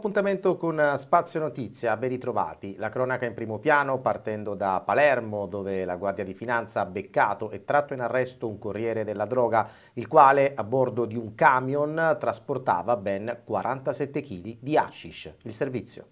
appuntamento con eh, Spazio Notizia, ben ritrovati. La cronaca in primo piano partendo da Palermo dove la Guardia di Finanza ha beccato e tratto in arresto un corriere della droga il quale a bordo di un camion trasportava ben 47 kg di hashish. Il servizio.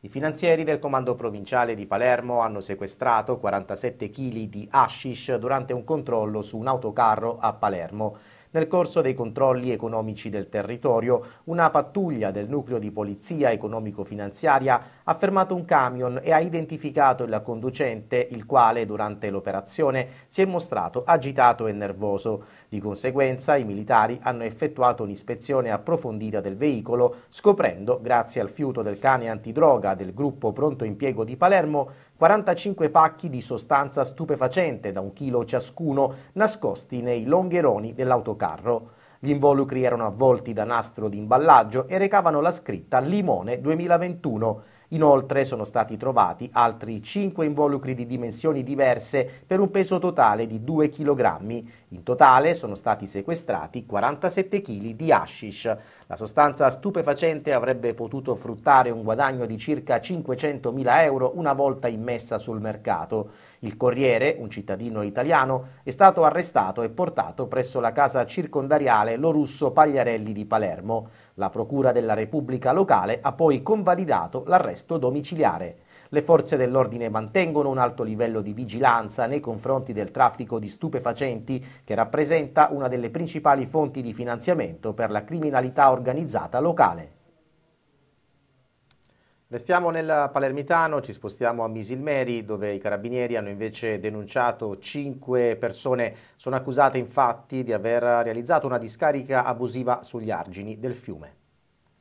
I finanzieri del comando provinciale di Palermo hanno sequestrato 47 kg di hashish durante un controllo su un autocarro a Palermo. Nel corso dei controlli economici del territorio, una pattuglia del nucleo di polizia economico-finanziaria ha fermato un camion e ha identificato il conducente, il quale durante l'operazione si è mostrato agitato e nervoso. Di conseguenza i militari hanno effettuato un'ispezione approfondita del veicolo, scoprendo, grazie al fiuto del cane antidroga del gruppo Pronto Impiego di Palermo, 45 pacchi di sostanza stupefacente da un chilo ciascuno nascosti nei longheroni dell'autocarro. Gli involucri erano avvolti da nastro di imballaggio e recavano la scritta Limone 2021 Inoltre sono stati trovati altri 5 involucri di dimensioni diverse per un peso totale di 2 kg. In totale sono stati sequestrati 47 kg di hashish. La sostanza stupefacente avrebbe potuto fruttare un guadagno di circa 500.000 euro una volta immessa sul mercato. Il corriere, un cittadino italiano, è stato arrestato e portato presso la casa circondariale Lorusso Pagliarelli di Palermo. La Procura della Repubblica locale ha poi convalidato l'arresto domiciliare. Le forze dell'ordine mantengono un alto livello di vigilanza nei confronti del traffico di stupefacenti che rappresenta una delle principali fonti di finanziamento per la criminalità organizzata locale. Restiamo nel Palermitano, ci spostiamo a Misilmeri dove i carabinieri hanno invece denunciato cinque persone. Sono accusate infatti di aver realizzato una discarica abusiva sugli argini del fiume.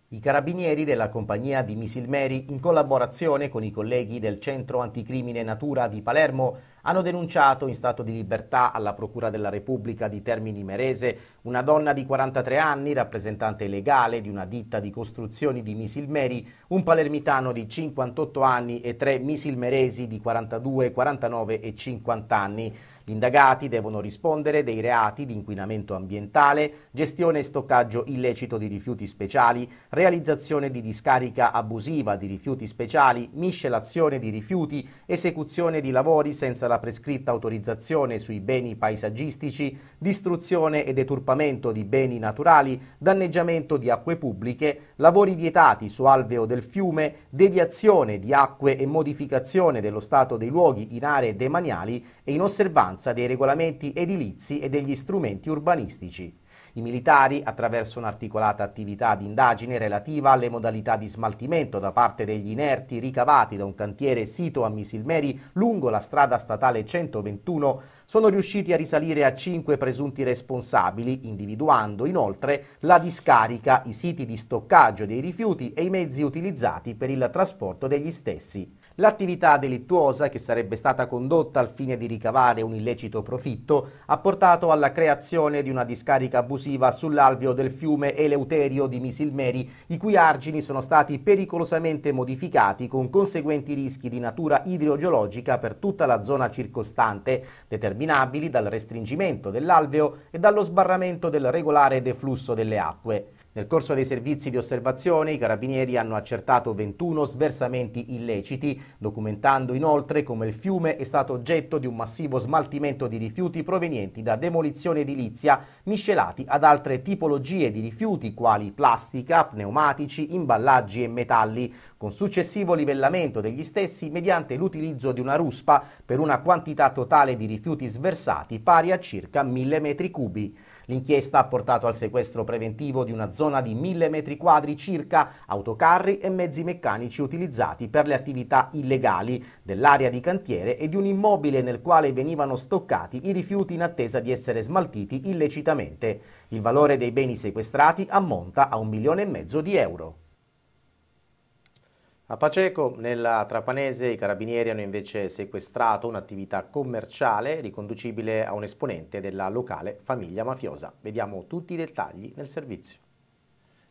I carabinieri della compagnia di Misilmeri, in collaborazione con i colleghi del Centro Anticrimine Natura di Palermo, hanno denunciato in stato di libertà alla Procura della Repubblica di Termini Merese una donna di 43 anni, rappresentante legale di una ditta di costruzioni di misilmeri, un palermitano di 58 anni e tre misilmeresi di 42, 49 e 50 anni. Gli indagati devono rispondere dei reati di inquinamento ambientale, gestione e stoccaggio illecito di rifiuti speciali, realizzazione di discarica abusiva di rifiuti speciali, miscelazione di rifiuti, esecuzione di lavori senza la prescritta autorizzazione sui beni paesaggistici, distruzione e deturpamento di beni naturali, danneggiamento di acque pubbliche, lavori vietati su alveo del fiume, deviazione di acque e modificazione dello stato dei luoghi in aree demaniali e in osservanza vigilanza dei regolamenti edilizi e degli strumenti urbanistici. I militari, attraverso un'articolata attività di indagine relativa alle modalità di smaltimento da parte degli inerti ricavati da un cantiere sito a Misilmeri lungo la strada statale 121, sono riusciti a risalire a cinque presunti responsabili, individuando inoltre la discarica, i siti di stoccaggio dei rifiuti e i mezzi utilizzati per il trasporto degli stessi. L'attività delittuosa, che sarebbe stata condotta al fine di ricavare un illecito profitto, ha portato alla creazione di una discarica abusiva sull'alveo del fiume Eleuterio di Misilmeri, i cui argini sono stati pericolosamente modificati con conseguenti rischi di natura idrogeologica per tutta la zona circostante, determinabili dal restringimento dell'alveo e dallo sbarramento del regolare deflusso delle acque. Nel corso dei servizi di osservazione i carabinieri hanno accertato 21 sversamenti illeciti, documentando inoltre come il fiume è stato oggetto di un massivo smaltimento di rifiuti provenienti da demolizione edilizia, miscelati ad altre tipologie di rifiuti quali plastica, pneumatici, imballaggi e metalli, con successivo livellamento degli stessi mediante l'utilizzo di una ruspa per una quantità totale di rifiuti sversati pari a circa 1000 metri cubi. L'inchiesta ha portato al sequestro preventivo di una zona di mille metri quadri circa, autocarri e mezzi meccanici utilizzati per le attività illegali dell'area di cantiere e di un immobile nel quale venivano stoccati i rifiuti in attesa di essere smaltiti illecitamente. Il valore dei beni sequestrati ammonta a un milione e mezzo di euro. A Paceco, nella Trapanese, i carabinieri hanno invece sequestrato un'attività commerciale riconducibile a un esponente della locale famiglia mafiosa. Vediamo tutti i dettagli nel servizio.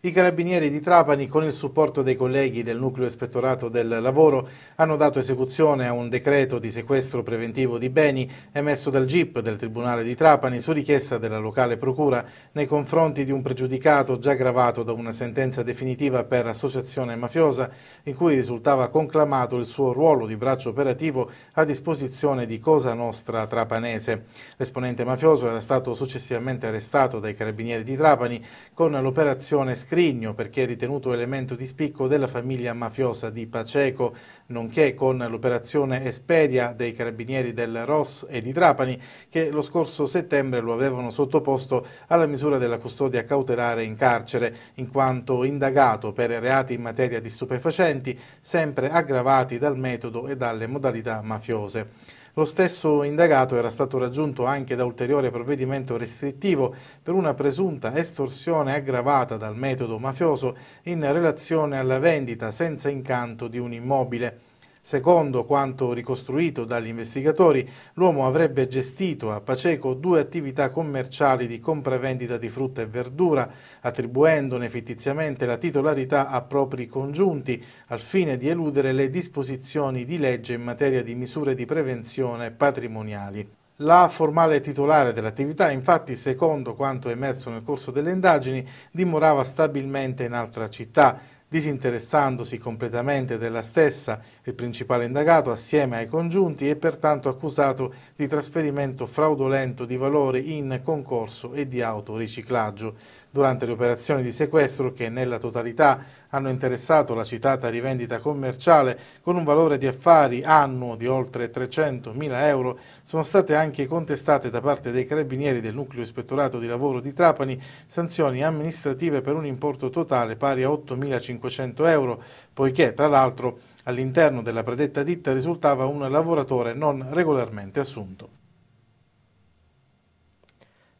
I carabinieri di Trapani, con il supporto dei colleghi del nucleo ispettorato del lavoro, hanno dato esecuzione a un decreto di sequestro preventivo di beni emesso dal GIP del Tribunale di Trapani su richiesta della locale procura nei confronti di un pregiudicato già gravato da una sentenza definitiva per associazione mafiosa in cui risultava conclamato il suo ruolo di braccio operativo a disposizione di Cosa Nostra Trapanese. L'esponente mafioso era stato successivamente arrestato dai carabinieri di Trapani con l'operazione scritta scrigno perché è ritenuto elemento di spicco della famiglia mafiosa di Paceco, nonché con l'operazione Espedia dei carabinieri del Ross e di Trapani che lo scorso settembre lo avevano sottoposto alla misura della custodia cautelare in carcere in quanto indagato per reati in materia di stupefacenti sempre aggravati dal metodo e dalle modalità mafiose. Lo stesso indagato era stato raggiunto anche da ulteriore provvedimento restrittivo per una presunta estorsione aggravata dal metodo mafioso in relazione alla vendita senza incanto di un immobile. Secondo quanto ricostruito dagli investigatori, l'uomo avrebbe gestito a Paceco due attività commerciali di compravendita di frutta e verdura, attribuendone fittiziamente la titolarità a propri congiunti, al fine di eludere le disposizioni di legge in materia di misure di prevenzione patrimoniali. La formale titolare dell'attività, infatti, secondo quanto emerso nel corso delle indagini, dimorava stabilmente in altra città disinteressandosi completamente della stessa il principale indagato assieme ai congiunti è pertanto accusato di trasferimento fraudolento di valori in concorso e di autoriciclaggio durante le operazioni di sequestro che nella totalità hanno interessato la citata rivendita commerciale con un valore di affari annuo di oltre 300.000 euro, sono state anche contestate da parte dei carabinieri del nucleo ispettorato di lavoro di Trapani sanzioni amministrative per un importo totale pari a 8.500 euro, poiché tra l'altro all'interno della predetta ditta risultava un lavoratore non regolarmente assunto.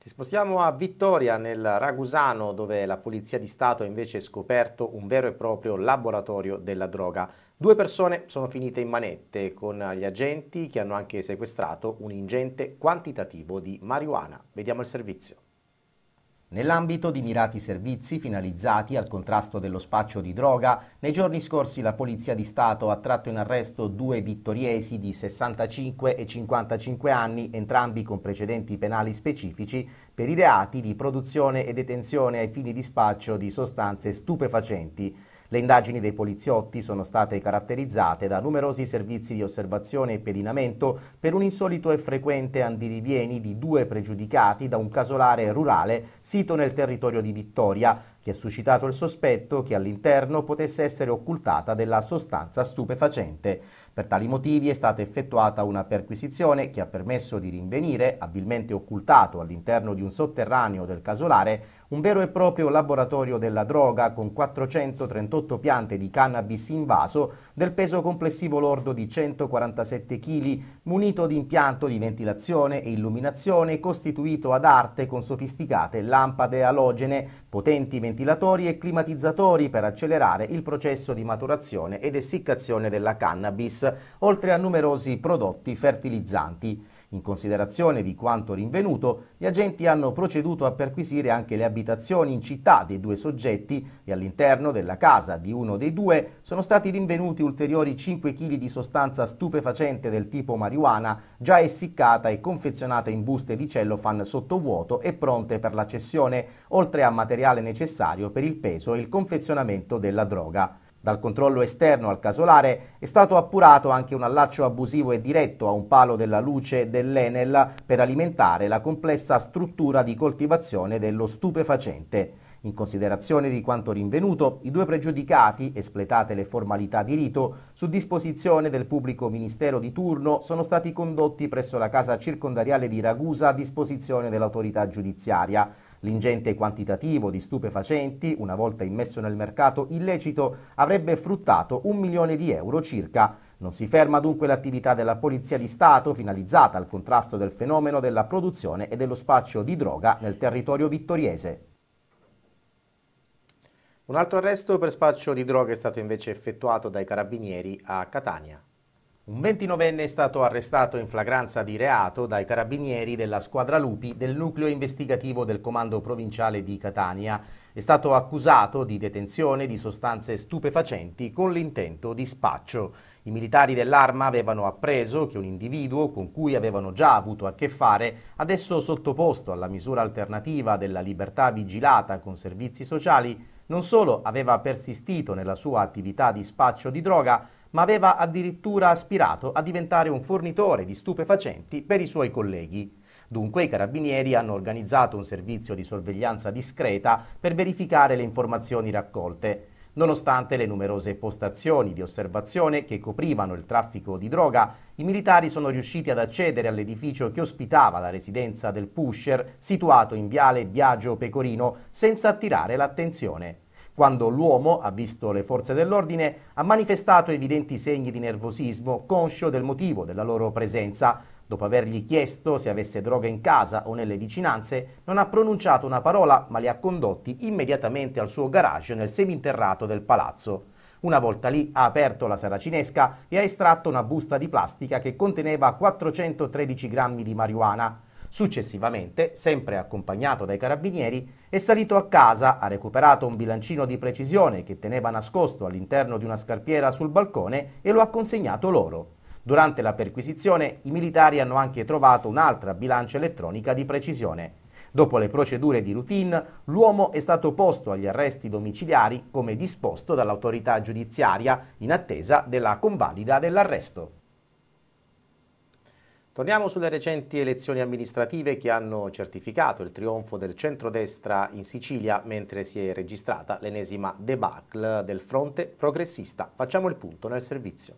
Ci spostiamo a Vittoria, nel Ragusano, dove la Polizia di Stato ha invece scoperto un vero e proprio laboratorio della droga. Due persone sono finite in manette con gli agenti che hanno anche sequestrato un ingente quantitativo di marijuana. Vediamo il servizio. Nell'ambito di mirati servizi finalizzati al contrasto dello spaccio di droga, nei giorni scorsi la Polizia di Stato ha tratto in arresto due vittoriesi di 65 e 55 anni, entrambi con precedenti penali specifici, per i reati di produzione e detenzione ai fini di spaccio di sostanze stupefacenti. Le indagini dei poliziotti sono state caratterizzate da numerosi servizi di osservazione e pedinamento per un insolito e frequente andirivieni di due pregiudicati da un casolare rurale sito nel territorio di Vittoria, che ha suscitato il sospetto che all'interno potesse essere occultata della sostanza stupefacente. Per tali motivi è stata effettuata una perquisizione che ha permesso di rinvenire, abilmente occultato all'interno di un sotterraneo del casolare, un vero e proprio laboratorio della droga con 438 piante di cannabis in vaso del peso complessivo lordo di 147 kg, munito di impianto di ventilazione e illuminazione costituito ad arte con sofisticate lampade alogene potenti ventilatori e climatizzatori per accelerare il processo di maturazione ed essiccazione della cannabis, oltre a numerosi prodotti fertilizzanti. In considerazione di quanto rinvenuto, gli agenti hanno proceduto a perquisire anche le abitazioni in città dei due soggetti e all'interno della casa di uno dei due sono stati rinvenuti ulteriori 5 kg di sostanza stupefacente del tipo marijuana già essiccata e confezionata in buste di cellofan sottovuoto e pronte per la cessione, oltre a materiale necessario per il peso e il confezionamento della droga. Dal controllo esterno al casolare è stato appurato anche un allaccio abusivo e diretto a un palo della luce dell'Enel per alimentare la complessa struttura di coltivazione dello stupefacente. In considerazione di quanto rinvenuto, i due pregiudicati, espletate le formalità di rito, su disposizione del pubblico ministero di turno, sono stati condotti presso la casa circondariale di Ragusa a disposizione dell'autorità giudiziaria. L'ingente quantitativo di stupefacenti, una volta immesso nel mercato illecito, avrebbe fruttato un milione di euro circa. Non si ferma dunque l'attività della Polizia di Stato finalizzata al contrasto del fenomeno della produzione e dello spaccio di droga nel territorio vittoriese. Un altro arresto per spaccio di droga è stato invece effettuato dai carabinieri a Catania. Un 29enne è stato arrestato in flagranza di reato dai carabinieri della squadra Lupi del nucleo investigativo del comando provinciale di Catania. È stato accusato di detenzione di sostanze stupefacenti con l'intento di spaccio. I militari dell'arma avevano appreso che un individuo con cui avevano già avuto a che fare, adesso sottoposto alla misura alternativa della libertà vigilata con servizi sociali, non solo aveva persistito nella sua attività di spaccio di droga, ma aveva addirittura aspirato a diventare un fornitore di stupefacenti per i suoi colleghi. Dunque i carabinieri hanno organizzato un servizio di sorveglianza discreta per verificare le informazioni raccolte. Nonostante le numerose postazioni di osservazione che coprivano il traffico di droga, i militari sono riusciti ad accedere all'edificio che ospitava la residenza del pusher situato in viale Biagio Pecorino senza attirare l'attenzione quando l'uomo, ha visto le forze dell'ordine, ha manifestato evidenti segni di nervosismo, conscio del motivo della loro presenza. Dopo avergli chiesto se avesse droga in casa o nelle vicinanze, non ha pronunciato una parola ma li ha condotti immediatamente al suo garage nel seminterrato del palazzo. Una volta lì ha aperto la saracinesca e ha estratto una busta di plastica che conteneva 413 grammi di marijuana. Successivamente, sempre accompagnato dai carabinieri, è salito a casa, ha recuperato un bilancino di precisione che teneva nascosto all'interno di una scarpiera sul balcone e lo ha consegnato loro. Durante la perquisizione i militari hanno anche trovato un'altra bilancia elettronica di precisione. Dopo le procedure di routine, l'uomo è stato posto agli arresti domiciliari come disposto dall'autorità giudiziaria in attesa della convalida dell'arresto. Torniamo sulle recenti elezioni amministrative che hanno certificato il trionfo del centrodestra in Sicilia mentre si è registrata l'ennesima debacle del fronte progressista. Facciamo il punto nel servizio.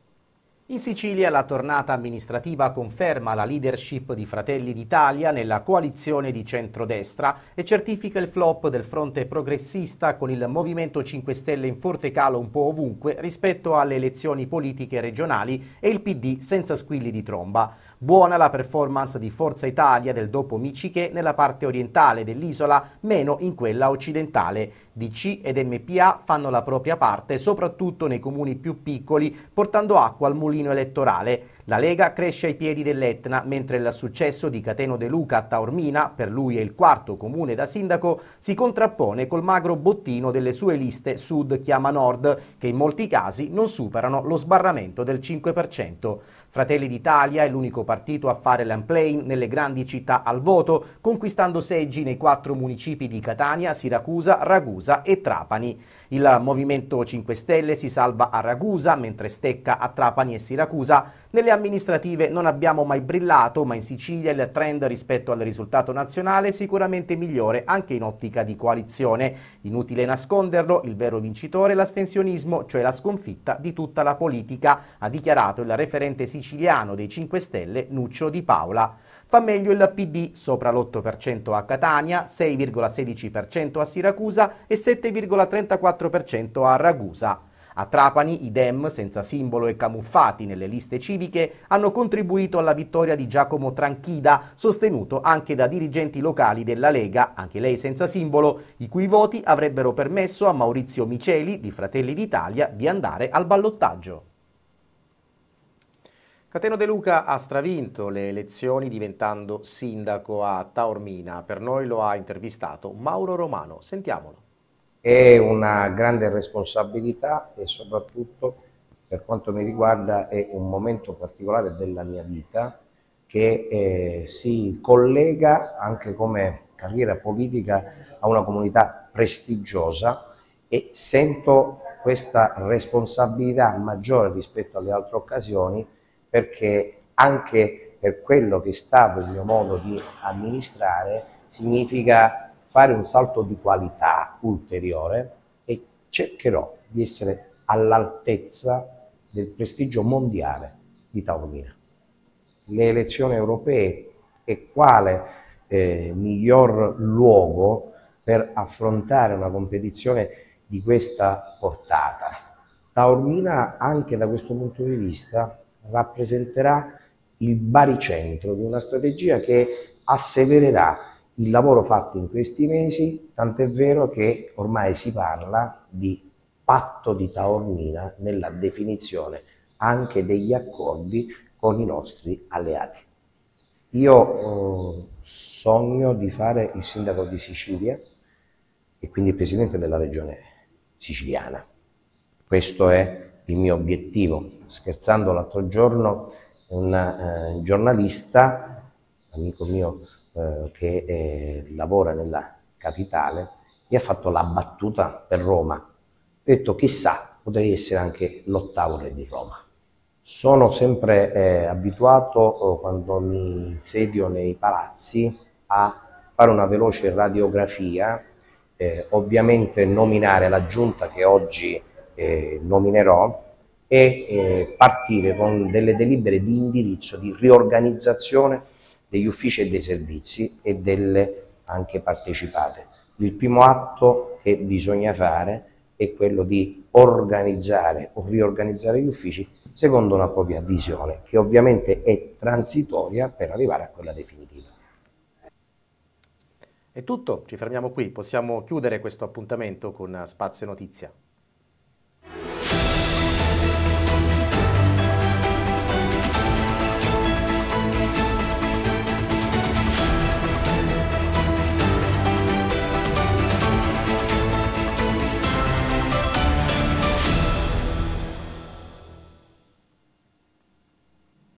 In Sicilia la tornata amministrativa conferma la leadership di Fratelli d'Italia nella coalizione di centrodestra e certifica il flop del fronte progressista con il Movimento 5 Stelle in forte calo un po' ovunque rispetto alle elezioni politiche regionali e il PD senza squilli di tromba. Buona la performance di Forza Italia del dopo Michiche nella parte orientale dell'isola, meno in quella occidentale. DC ed MPA fanno la propria parte, soprattutto nei comuni più piccoli, portando acqua al mulino elettorale. La Lega cresce ai piedi dell'Etna, mentre il successo di Cateno De Luca a Taormina, per lui è il quarto comune da sindaco, si contrappone col magro bottino delle sue liste Sud chiama Nord, che in molti casi non superano lo sbarramento del 5%. Fratelli d'Italia è l'unico partito a fare l'unplane nelle grandi città al voto, conquistando seggi nei quattro municipi di Catania, Siracusa, Ragusa e Trapani. Il Movimento 5 Stelle si salva a Ragusa, mentre stecca a Trapani e Siracusa. Nelle amministrative non abbiamo mai brillato, ma in Sicilia il trend rispetto al risultato nazionale è sicuramente migliore anche in ottica di coalizione. Inutile nasconderlo, il vero vincitore è l'astensionismo, cioè la sconfitta di tutta la politica, ha dichiarato il referente siciliano dei 5 Stelle Nuccio Di Paola. Fa meglio il PD, sopra l'8% a Catania, 6,16% a Siracusa e 7,34% a Ragusa. A Trapani i Dem, senza simbolo e camuffati nelle liste civiche, hanno contribuito alla vittoria di Giacomo Tranchida, sostenuto anche da dirigenti locali della Lega, anche lei senza simbolo, i cui voti avrebbero permesso a Maurizio Miceli, di Fratelli d'Italia, di andare al ballottaggio. Cateno De Luca ha stravinto le elezioni diventando sindaco a Taormina. Per noi lo ha intervistato Mauro Romano. Sentiamolo. È una grande responsabilità e soprattutto per quanto mi riguarda è un momento particolare della mia vita che eh, si collega anche come carriera politica a una comunità prestigiosa e sento questa responsabilità maggiore rispetto alle altre occasioni perché anche per quello che è stato il mio modo di amministrare significa fare un salto di qualità ulteriore e cercherò di essere all'altezza del prestigio mondiale di Taormina. Le elezioni europee e quale eh, miglior luogo per affrontare una competizione di questa portata. Taormina anche da questo punto di vista rappresenterà il baricentro di una strategia che assevererà il lavoro fatto in questi mesi, tant'è vero che ormai si parla di patto di Taormina nella definizione anche degli accordi con i nostri alleati. Io eh, sogno di fare il sindaco di Sicilia e quindi il presidente della regione siciliana. Questo è il mio obiettivo scherzando l'altro giorno un eh, giornalista, amico mio eh, che eh, lavora nella capitale, mi ha fatto la battuta per Roma. Ho detto chissà, potrei essere anche l'ottavo re di Roma. Sono sempre eh, abituato eh, quando mi insedio nei palazzi a fare una veloce radiografia, eh, ovviamente nominare la giunta che oggi nominerò, e eh, partire con delle delibere di indirizzo, di riorganizzazione degli uffici e dei servizi e delle anche partecipate. Il primo atto che bisogna fare è quello di organizzare o riorganizzare gli uffici secondo una propria visione, che ovviamente è transitoria per arrivare a quella definitiva. È tutto, ci fermiamo qui, possiamo chiudere questo appuntamento con Spazio Notizia.